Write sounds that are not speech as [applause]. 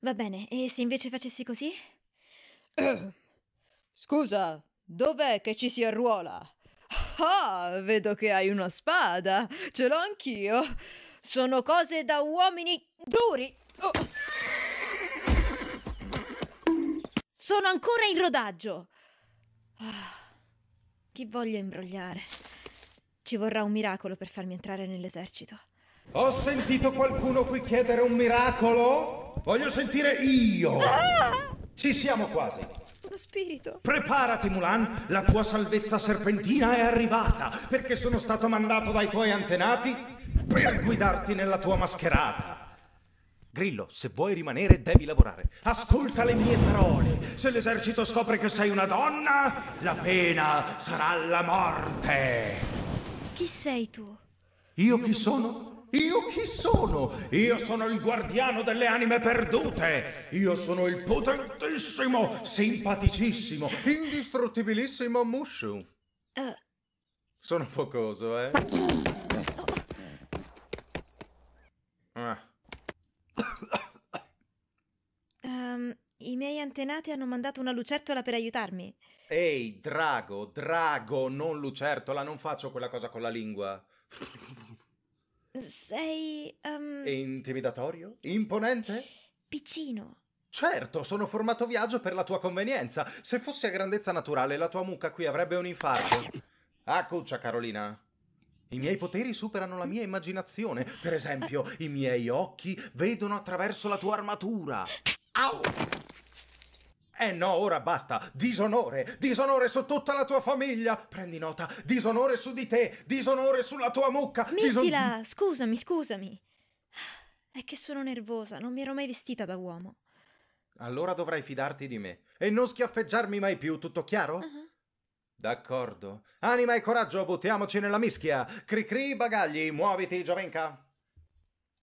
Va bene, e se invece facessi così? [clears throat] Scusa, dov'è che ci si arruola? Ah, vedo che hai una spada. Ce l'ho anch'io. Sono cose da uomini duri. Oh. Sono ancora in rodaggio. Oh. Chi voglio imbrogliare? Ci vorrà un miracolo per farmi entrare nell'esercito. Ho sentito qualcuno qui chiedere un miracolo? Voglio sentire io! Ci siamo quasi! Uno spirito! Preparati, Mulan! La tua salvezza serpentina è arrivata! Perché sono stato mandato dai tuoi antenati per guidarti nella tua mascherata! Grillo, se vuoi rimanere devi lavorare. Ascolta le mie parole. Se l'esercito scopre che sei una donna, la pena sarà la morte. Chi sei tu? Io chi sono? Io chi sono? Io sono il guardiano delle anime perdute! Io sono il potentissimo, simpaticissimo, indistruttibilissimo Mushu! Eh. Sono focoso, eh? Ah. Um, I miei antenati hanno mandato una lucertola per aiutarmi. Ehi, drago, drago, non lucertola, non faccio quella cosa con la lingua. Sei... Um... Intimidatorio? Imponente? Piccino. Certo, sono formato viaggio per la tua convenienza. Se fossi a grandezza naturale, la tua mucca qui avrebbe un infarto. Ah, cuccia, Carolina. I miei poteri superano la mia immaginazione. Per esempio, i miei occhi vedono attraverso la tua armatura. Au! Eh no, ora basta. Disonore, disonore su tutta la tua famiglia. Prendi nota, disonore su di te, disonore sulla tua mucca. Smettila, dison... scusami, scusami. È che sono nervosa, non mi ero mai vestita da uomo. Allora dovrai fidarti di me e non schiaffeggiarmi mai più, tutto chiaro? Uh-huh. D'accordo. Anima e coraggio, buttiamoci nella mischia. Cri cri bagagli, muoviti, giovenca.